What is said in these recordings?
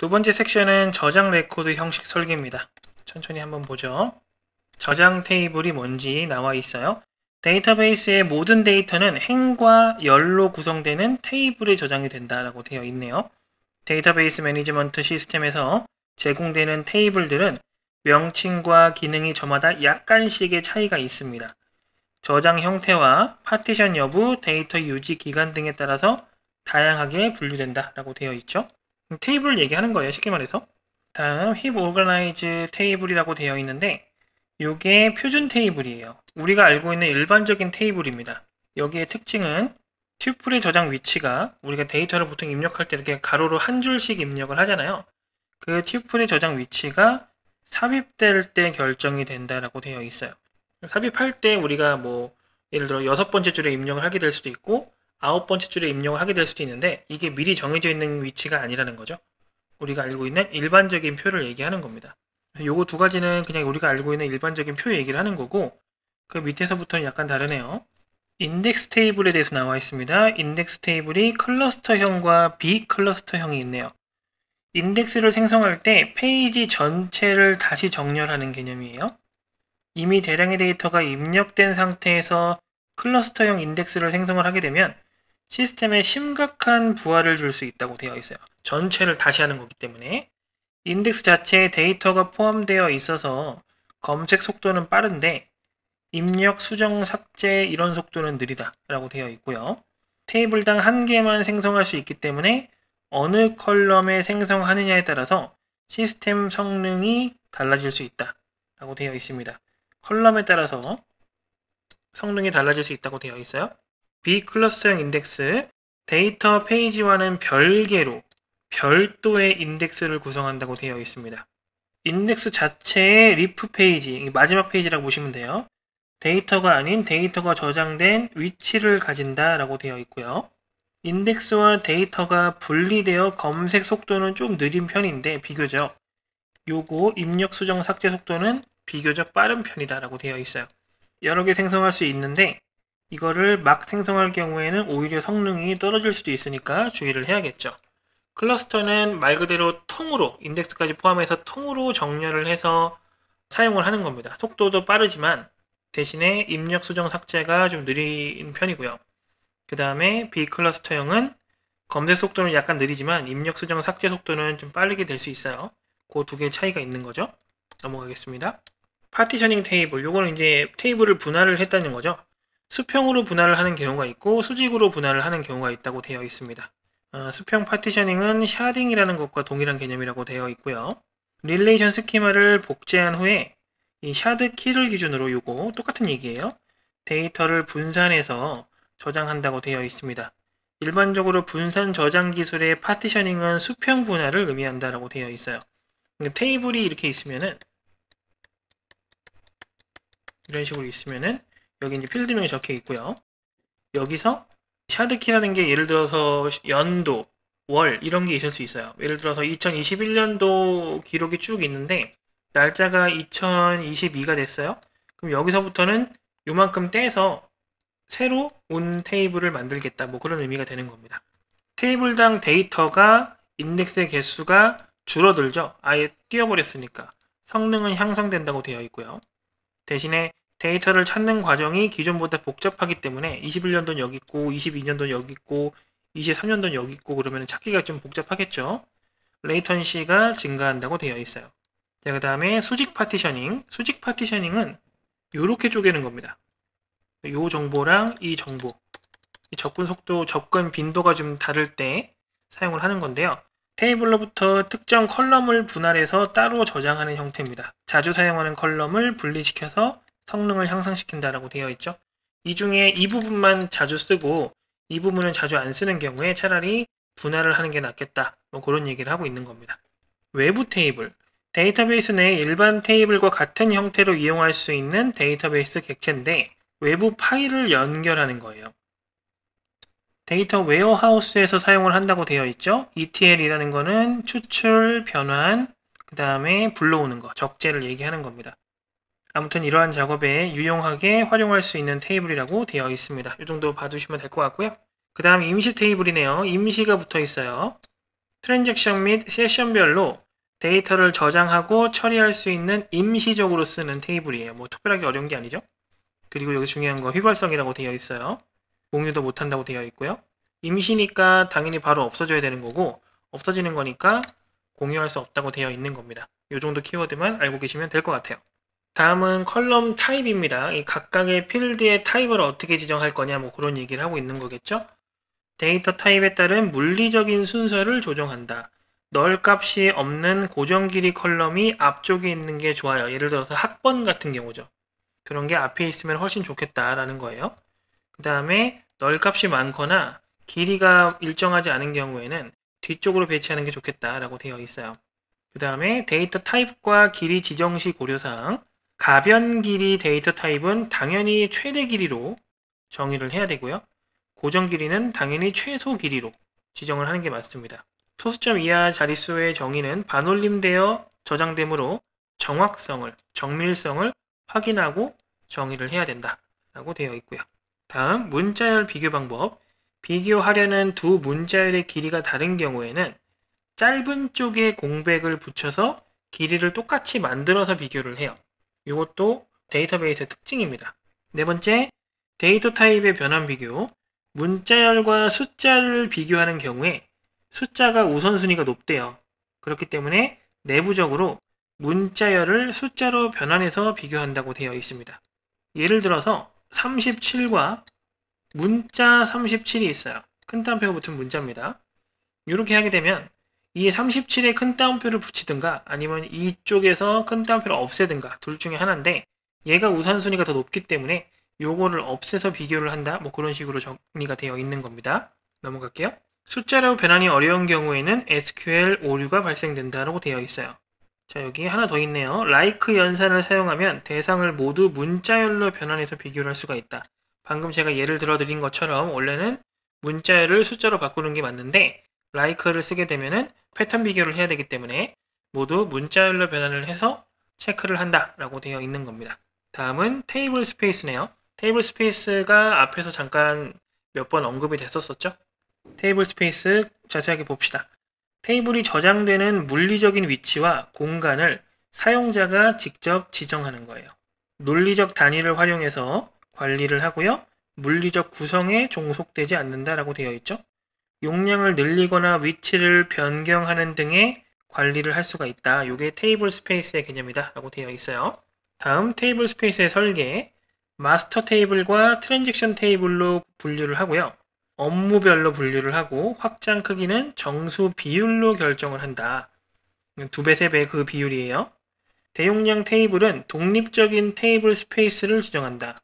두 번째 섹션은 저장 레코드 형식 설계입니다. 천천히 한번 보죠. 저장 테이블이 뭔지 나와 있어요. 데이터베이스의 모든 데이터는 행과 열로 구성되는 테이블에 저장이 된다라고 되어 있네요. 데이터베이스 매니지먼트 시스템에서 제공되는 테이블들은 명칭과 기능이 저마다 약간씩의 차이가 있습니다. 저장 형태와 파티션 여부, 데이터 유지 기간 등에 따라서 다양하게 분류된다라고 되어 있죠. 테이블 얘기하는 거예요. 쉽게 말해서. 다음 힙 오그라이즈 테이블이라고 되어 있는데 이게 표준 테이블이에요. 우리가 알고 있는 일반적인 테이블입니다. 여기에 특징은 튜플의 저장 위치가 우리가 데이터를 보통 입력할 때 이렇게 가로로 한 줄씩 입력을 하잖아요. 그 튜플의 저장 위치가 삽입될 때 결정이 된다라고 되어 있어요. 삽입할 때 우리가 뭐 예를 들어 여섯 번째 줄에 입력을 하게 될 수도 있고 아홉 번째 줄에 입력을 하게 될 수도 있는데 이게 미리 정해져 있는 위치가 아니라는 거죠. 우리가 알고 있는 일반적인 표를 얘기하는 겁니다. 요거 두 가지는 그냥 우리가 알고 있는 일반적인 표 얘기를 하는 거고 그 밑에서부터는 약간 다르네요. 인덱스 테이블에 대해서 나와 있습니다. 인덱스 테이블이 클러스터형과 비클러스터형이 있네요. 인덱스를 생성할 때 페이지 전체를 다시 정렬하는 개념이에요. 이미 대량의 데이터가 입력된 상태에서 클러스터형 인덱스를 생성을 하게 되면 시스템에 심각한 부하를 줄 수 있다고 되어 있어요. 전체를 다시 하는 거기 때문에 인덱스 자체에 데이터가 포함되어 있어서 검색 속도는 빠른데 입력, 수정, 삭제 이런 속도는 느리다 라고 되어 있고요. 테이블당 한 개만 생성할 수 있기 때문에 어느 컬럼에 생성하느냐에 따라서 시스템 성능이 달라질 수 있다 라고 되어 있습니다. 컬럼에 따라서 성능이 달라질 수 있다고 되어 있어요. B 클러스터형 인덱스 데이터 페이지와는 별개로 별도의 인덱스를 구성한다고 되어 있습니다. 인덱스 자체의 리프 페이지, 마지막 페이지라고 보시면 돼요. 데이터가 아닌 데이터가 저장된 위치를 가진다 라고 되어 있고요. 인덱스와 데이터가 분리되어 검색 속도는 좀 느린 편인데 비교적 요거 입력 수정 삭제 속도는 비교적 빠른 편이다 라고 되어 있어요. 여러 개 생성할 수 있는데 이거를 막 생성할 경우에는 오히려 성능이 떨어질 수도 있으니까 주의를 해야겠죠. 클러스터는 말 그대로 통으로 인덱스까지 포함해서 통으로 정렬을 해서 사용을 하는 겁니다. 속도도 빠르지만 대신에 입력 수정 삭제가 좀 느린 편이고요. 그 다음에 B 클러스터형은 검색 속도는 약간 느리지만 입력 수정 삭제 속도는 좀 빠르게 될 수 있어요. 그 두 개의 차이가 있는 거죠. 넘어가겠습니다. 파티셔닝 테이블, 요거는 이제 테이블을 분할을 했다는 거죠. 수평으로 분할을 하는 경우가 있고 수직으로 분할을 하는 경우가 있다고 되어 있습니다. 어, 수평 파티셔닝은 샤딩이라는 것과 동일한 개념이라고 되어 있고요. 릴레이션 스키마를 복제한 후에 이 샤드 키를 기준으로 요거 똑같은 얘기예요. 데이터를 분산해서 저장한다고 되어 있습니다. 일반적으로 분산 저장 기술의 파티셔닝은 수평 분할을 의미한다라고 되어 있어요. 테이블이 이렇게 있으면은 이런 식으로 있으면은 여기 이제 필드명이 적혀 있고요. 여기서 샤드키라는 게 예를 들어서 연도, 월 이런 게 있을 수 있어요. 예를 들어서 2021년도 기록이 쭉 있는데 날짜가 2022가 됐어요. 그럼 여기서부터는 요만큼 떼서 새로 온 테이블을 만들겠다. 뭐 그런 의미가 되는 겁니다. 테이블당 데이터가 인덱스의 개수가 줄어들죠. 아예 띄워버렸으니까. 성능은 향상된다고 되어 있고요. 대신에 데이터를 찾는 과정이 기존보다 복잡하기 때문에 21년도는 여기 있고 22년도는 여기 있고 23년도는 여기 있고 그러면 찾기가 좀 복잡하겠죠. 레이턴시가 증가한다고 되어 있어요. 자, 그 다음에 수직 파티셔닝. 수직 파티셔닝은 이렇게 쪼개는 겁니다. 이 정보랑 이 정보. 접근 속도, 접근 빈도가 좀 다를 때 사용을 하는 건데요. 테이블로부터 특정 컬럼을 분할해서 따로 저장하는 형태입니다. 자주 사용하는 컬럼을 분리시켜서 성능을 향상시킨다라고 되어 있죠. 이 중에 이 부분만 자주 쓰고 이 부분은 자주 안 쓰는 경우에 차라리 분할을 하는 게 낫겠다. 뭐 그런 얘기를 하고 있는 겁니다. 외부 테이블. 데이터베이스 내 일반 테이블과 같은 형태로 이용할 수 있는 데이터베이스 객체인데 외부 파일을 연결하는 거예요. 데이터 웨어하우스에서 사용을 한다고 되어 있죠. ETL이라는 거는 추출, 변환, 그 다음에 불러오는 거, 적재를 얘기하는 겁니다. 아무튼 이러한 작업에 유용하게 활용할 수 있는 테이블이라고 되어 있습니다. 이 정도 봐주시면 될 것 같고요. 그 다음 임시 테이블이네요. 임시가 붙어 있어요. 트랜잭션 및 세션별로 데이터를 저장하고 처리할 수 있는 임시적으로 쓰는 테이블이에요. 뭐 특별하게 어려운 게 아니죠. 그리고 여기 중요한 거 휘발성이라고 되어 있어요. 공유도 못한다고 되어 있고요. 임시니까 당연히 바로 없어져야 되는 거고 없어지는 거니까 공유할 수 없다고 되어 있는 겁니다. 이 정도 키워드만 알고 계시면 될 것 같아요. 다음은 컬럼 타입입니다. 이 각각의 필드의 타입을 어떻게 지정할 거냐 뭐 그런 얘기를 하고 있는 거겠죠. 데이터 타입에 따른 물리적인 순서를 조정한다. 널 값이 없는 고정 길이 컬럼이 앞쪽에 있는 게 좋아요. 예를 들어서 학번 같은 경우죠. 그런 게 앞에 있으면 훨씬 좋겠다라는 거예요. 그 다음에 널 값이 많거나 길이가 일정하지 않은 경우에는 뒤쪽으로 배치하는 게 좋겠다라고 되어 있어요. 그 다음에 데이터 타입과 길이 지정 시 고려사항, 가변 길이 데이터 타입은 당연히 최대 길이로 정의를 해야 되고요. 고정 길이는 당연히 최소 길이로 지정을 하는 게 맞습니다. 소수점 이하 자릿수의 정의는 반올림되어 저장되므로 정확성을, 정밀성을 확인하고 정의를 해야 된다 라고 되어 있고요. 다음 문자열 비교 방법 비교하려는 두 문자열의 길이가 다른 경우에는 짧은 쪽에 공백을 붙여서 길이를 똑같이 만들어서 비교를 해요. 이것도 데이터베이스의 특징입니다. 네 번째, 데이터 타입의 변환 비교. 문자열과 숫자를 비교하는 경우에 숫자가 우선순위가 높대요. 그렇기 때문에 내부적으로 문자열을 숫자로 변환해서 비교한다고 되어 있습니다. 예를 들어서 37과 문자 37이 있어요. 큰 따옴표가 붙은 문자입니다. 이렇게 하게 되면 이 37에 큰 따옴표를 붙이든가 아니면 이쪽에서 큰 따옴표를 없애든가 둘 중에 하나인데 얘가 우선순위가 더 높기 때문에 요거를 없애서 비교를 한다 뭐 그런 식으로 정리가 되어 있는 겁니다. 넘어갈게요. 숫자로 변환이 어려운 경우에는 SQL 오류가 발생된다라고 되어 있어요. 자 여기 하나 더 있네요. like 연산을 사용하면 대상을 모두 문자열로 변환해서 비교를 할 수가 있다. 방금 제가 예를 들어 드린 것처럼 원래는 문자열을 숫자로 바꾸는 게 맞는데 like를 쓰게 되면은 패턴 비교를 해야 되기 때문에 모두 문자열로 변환을 해서 체크를 한다 라고 되어 있는 겁니다. 다음은 테이블 스페이스네요. 테이블 스페이스가 앞에서 잠깐 몇 번 언급이 됐었었죠? 테이블 스페이스 자세하게 봅시다. 테이블이 저장되는 물리적인 위치와 공간을 사용자가 직접 지정하는 거예요. 논리적 단위를 활용해서 관리를 하고요. 물리적 구성에 종속되지 않는다라고 되어 있죠. 용량을 늘리거나 위치를 변경하는 등의 관리를 할 수가 있다. 이게 테이블 스페이스의 개념이다. 라고 되어 있어요. 다음 테이블 스페이스의 설계, 마스터 테이블과 트랜잭션 테이블로 분류를 하고요. 업무별로 분류를 하고 확장 크기는 정수 비율로 결정을 한다. 두배세 배 그 비율이에요. 대용량 테이블은 독립적인 테이블 스페이스를 지정한다.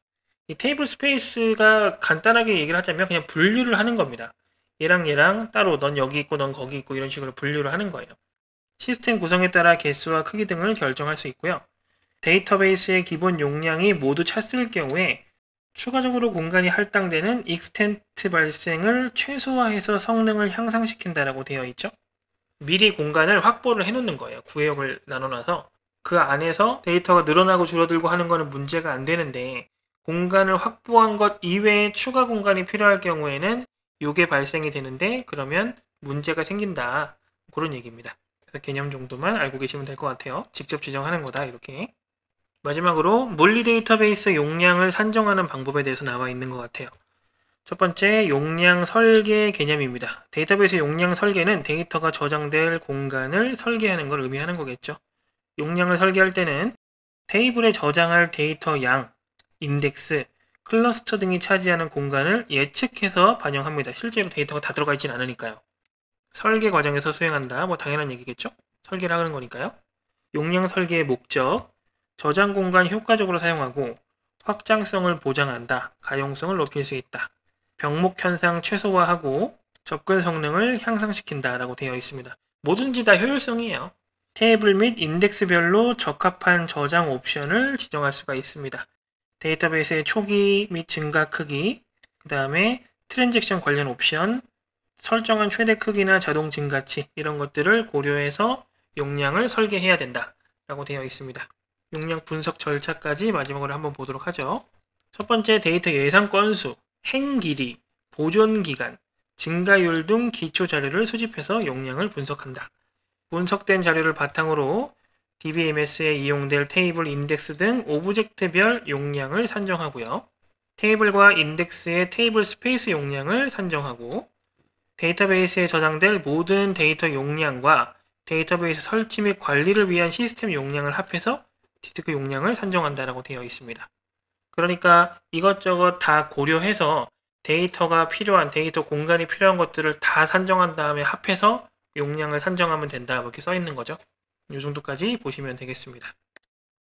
이 테이블 스페이스가 간단하게 얘기를 하자면 그냥 분류를 하는 겁니다. 얘랑 얘랑 따로 넌 여기 있고 넌 거기 있고 이런 식으로 분류를 하는 거예요. 시스템 구성에 따라 개수와 크기 등을 결정할 수 있고요. 데이터베이스의 기본 용량이 모두 찼을 경우에 추가적으로 공간이 할당되는 익스텐트 발생을 최소화해서 성능을 향상시킨다라고 되어 있죠. 미리 공간을 확보를 해놓는 거예요. 구역을 나눠놔서 그 안에서 데이터가 늘어나고 줄어들고 하는 거는 문제가 안 되는데 공간을 확보한 것 이외에 추가 공간이 필요할 경우에는 요게 발생이 되는데 그러면 문제가 생긴다. 그런 얘기입니다. 그래서 개념 정도만 알고 계시면 될 것 같아요. 직접 지정하는 거다 이렇게. 마지막으로 물리 데이터베이스 용량을 산정하는 방법에 대해서 나와 있는 것 같아요. 첫 번째 용량 설계 개념입니다. 데이터베이스 용량 설계는 데이터가 저장될 공간을 설계하는 걸 의미하는 거겠죠. 용량을 설계할 때는 테이블에 저장할 데이터 양, 인덱스, 클러스터 등이 차지하는 공간을 예측해서 반영합니다. 실제로 데이터가 다 들어가 있진 않으니까요. 설계 과정에서 수행한다. 뭐 당연한 얘기겠죠? 설계를 하는 거니까요. 용량 설계의 목적, 저장 공간 효과적으로 사용하고 확장성을 보장한다. 가용성을 높일 수 있다. 병목 현상 최소화하고 접근 성능을 향상시킨다 라고 되어 있습니다. 뭐든지 다 효율성이에요. 테이블 및 인덱스별로 적합한 저장 옵션을 지정할 수가 있습니다. 데이터베이스의 초기 및 증가 크기, 그 다음에 트랜잭션 관련 옵션, 설정한 최대 크기나 자동 증가치 이런 것들을 고려해서 용량을 설계해야 된다 라고 되어 있습니다. 용량 분석 절차까지 마지막으로 한번 보도록 하죠. 첫 번째 데이터 예상 건수, 행 길이, 보존 기간, 증가율 등 기초 자료를 수집해서 용량을 분석한다. 분석된 자료를 바탕으로 DBMS에 이용될 테이블 인덱스 등 오브젝트별 용량을 산정하고요. 테이블과 인덱스의 테이블 스페이스 용량을 산정하고 데이터베이스에 저장될 모든 데이터 용량과 데이터베이스 설치 및 관리를 위한 시스템 용량을 합해서 디스크 용량을 산정한다라고 되어 있습니다. 그러니까 이것저것 다 고려해서 데이터가 필요한 데이터 공간이 필요한 것들을 다 산정한 다음에 합해서 용량을 산정하면 된다 이렇게 써 있는 거죠. 요 정도까지 보시면 되겠습니다.